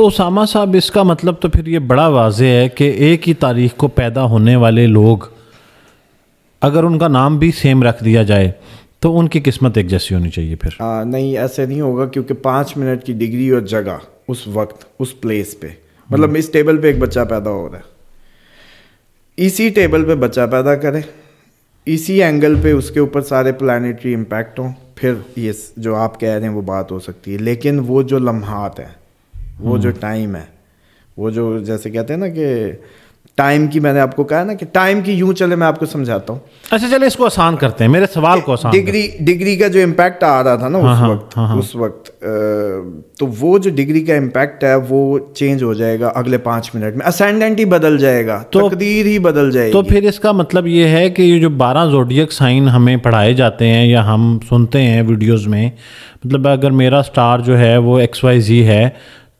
तो उसामा साहब इसका मतलब तो फिर ये बड़ा वाज है कि एक ही तारीख को पैदा होने वाले लोग अगर उनका नाम भी सेम रख दिया जाए तो उनकी किस्मत एक जैसी होनी चाहिए फिर आ, नहीं ऐसे नहीं होगा क्योंकि पाँच मिनट की डिग्री और जगह उस वक्त उस प्लेस पे मतलब हम्म। इस टेबल पे एक बच्चा पैदा हो रहा है इसी टेबल पे बच्चा पैदा करें इसी एंगल पे उसके ऊपर सारे प्लानिटरी इम्पैक्ट हों फिर ये जो आप कह रहे हैं वो बात हो सकती है लेकिन वो जो लम्हात हैं वो जो टाइम हम्म। है वो जो जैसे कहते हैं ना कि टाइम की मैंने आपको कहा ना कि टाइम की यूं चले मैं आपको समझाता हूँ अच्छा चले इसको आसान करते हैं मेरे सवाल को आसान डिग्री डिग्री का जो इम्पैक्ट आ रहा था ना हाँ, उस हाँ, वक्त हाँ, हाँ। उस वक्त तो वो जो डिग्री का इम्पैक्ट है वो चेंज हो जाएगा अगले पाँच मिनट में असेंडेंट ही बदल जाएगा तो तकदीर ही बदल जाएगी तो फिर इसका मतलब ये है कि ये जो बारह जोडियक साइन हमें पढ़ाए जाते हैं या हम सुनते हैं वीडियोज़ में मतलब अगर मेरा स्टार जो है वो एक्स वाई जी है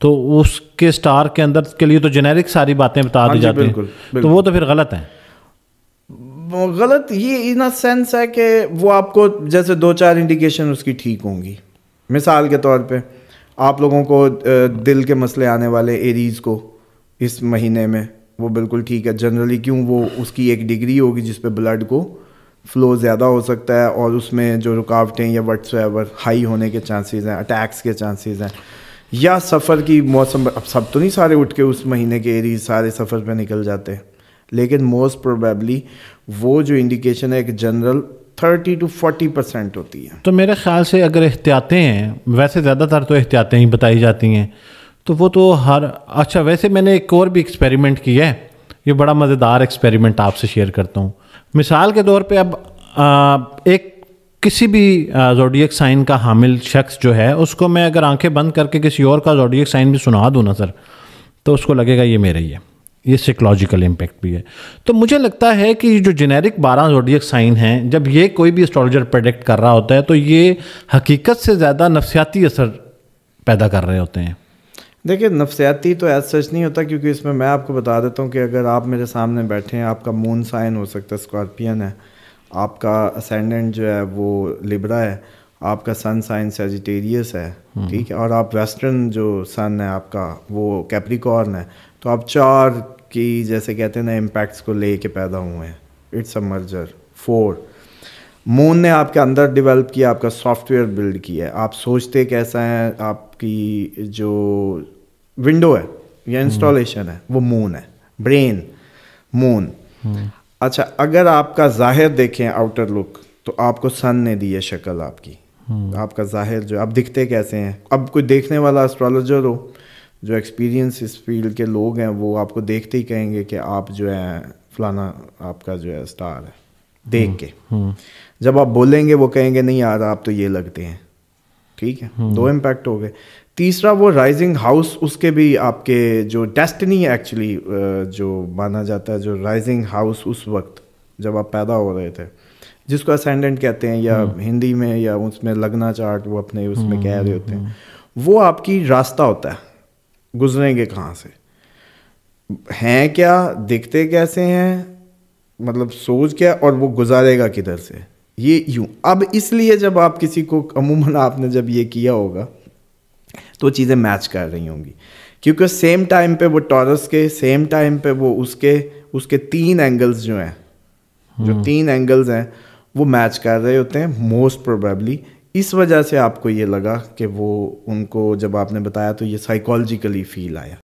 तो उसके स्टार के अंदर के लिए तो जेनेरिक सारी बातें बता दी हाँ जाती हैं तो वो तो फिर गलत है गलत ये इन अ सेंस है कि वो आपको जैसे दो चार इंडिकेशन उसकी ठीक होंगी मिसाल के तौर पे आप लोगों को दिल के मसले आने वाले एरीज को इस महीने में वो बिल्कुल ठीक है जनरली क्यों वो उसकी एक डिग्री होगी जिस पे ब्लड को फ्लो ज़्यादा हो सकता है और उसमें जो रुकावटें या वट्स हाई होने के चांसेस हैं अटैक्स के चांसेस हैं या सफ़र की मौसम अब सब तो नहीं सारे उठ के उस महीने के एरी सारे सफ़र पे निकल जाते हैं लेकिन मोस्ट प्रोबेबली वो जो इंडिकेशन है एक general thirty to forty percent होती है तो मेरे ख्याल से अगर एहतियातें हैं वैसे ज़्यादातर तो एहतियातें ही बताई जाती हैं तो वो तो हर अच्छा वैसे मैंने एक और भी एक्सपेरिमेंट किया है ये बड़ा मज़ेदार एक्सपेरिमेंट आपसे शेयर करता हूँ मिसाल के तौर पे अब आ, एक किसी भी जोडियक साइन का हामिल शख्स जो है उसको मैं अगर आंखें बंद करके किसी और का जोडियक साइन भी सुना दूँ ना सर तो उसको लगेगा ये मेरा ही है ये साइकोलॉजिकल इम्पेक्ट भी है तो मुझे लगता है कि जो जेनेरिक बारह जोडियक साइन हैं जब ये कोई भी एस्ट्रोलॉजर प्रोडक्ट कर रहा होता है तो ये हकीकत से ज़्यादा नफसियाती असर पैदा कर रहे होते हैं देखिए नफसियाती तो ऐसा सच नहीं होता क्योंकि इसमें मैं आपको बता देता हूँ कि अगर आप मेरे सामने बैठे हैं आपका मून साइन हो सकता है स्कॉर्पियन है आपका असेंडेंट जो है वो लिब्रा है आपका सन साइन सेजिटेरियस है हम्म। ठीक है और आप वेस्टर्न जो सन है आपका वो कैप्रिकॉर्न है तो आप चार की जैसे कहते हैं ना इम्पैक्ट्स को ले के पैदा हुए हैं it's a merger for moon ने आपके अंदर डेवलप किया आपका सॉफ्टवेयर बिल्ड किया है आप सोचते कैसा है आपकी जो विंडो है या इंस्टॉलेशन हम्म। है वो मून है ब्रेन हम्म। मून अच्छा अगर आपका जाहिर देखें आउटर लुक तो आपको सन ने दी है शक्ल आपकी हम्म। आपका जाहिर जो आप दिखते कैसे हैं अब कोई देखने वाला एस्ट्रोलॉजर हो जो एक्सपीरियंस इस फील्ड के लोग हैं वो आपको देखते ही कहेंगे कि आप जो है फलाना आपका जो है स्टार है देख के हम्म, हम्म। जब आप बोलेंगे वो कहेंगे नहीं यार आप तो ये लगते हैं ठीक है दो इम्पैक्ट हो गए तीसरा वो राइजिंग हाउस उसके भी आपके जो डेस्टिनी एक्चुअली जो माना जाता है जो राइजिंग हाउस उस वक्त जब आप पैदा हो रहे थे जिसको असेंडेंट कहते हैं या हम्म। हिंदी में या उसमें लगना चार्ट वो अपने उसमें हम्म, कह रहे हम्म, होते हैं वो आपकी रास्ता होता है गुजरेंगे कहाँ से हैं क्या दिखते कैसे हैं मतलब सोच क्या और वो गुजारेगा किधर से ये यूँ अब इसलिए जब आप किसी को अमूमन आपने जब ये किया होगा तो चीज़ें मैच कर रही होंगी क्योंकि सेम टाइम पे वो टॉरस के सेम टाइम पे वो उसके उसके तीन एंगल्स जो हैं जो hmm. तीन एंगल्स हैं वो मैच कर रहे होते हैं मोस्ट प्रोबेबली इस वजह से आपको ये लगा कि वो उनको जब आपने बताया तो ये साइकोलॉजिकली फील आया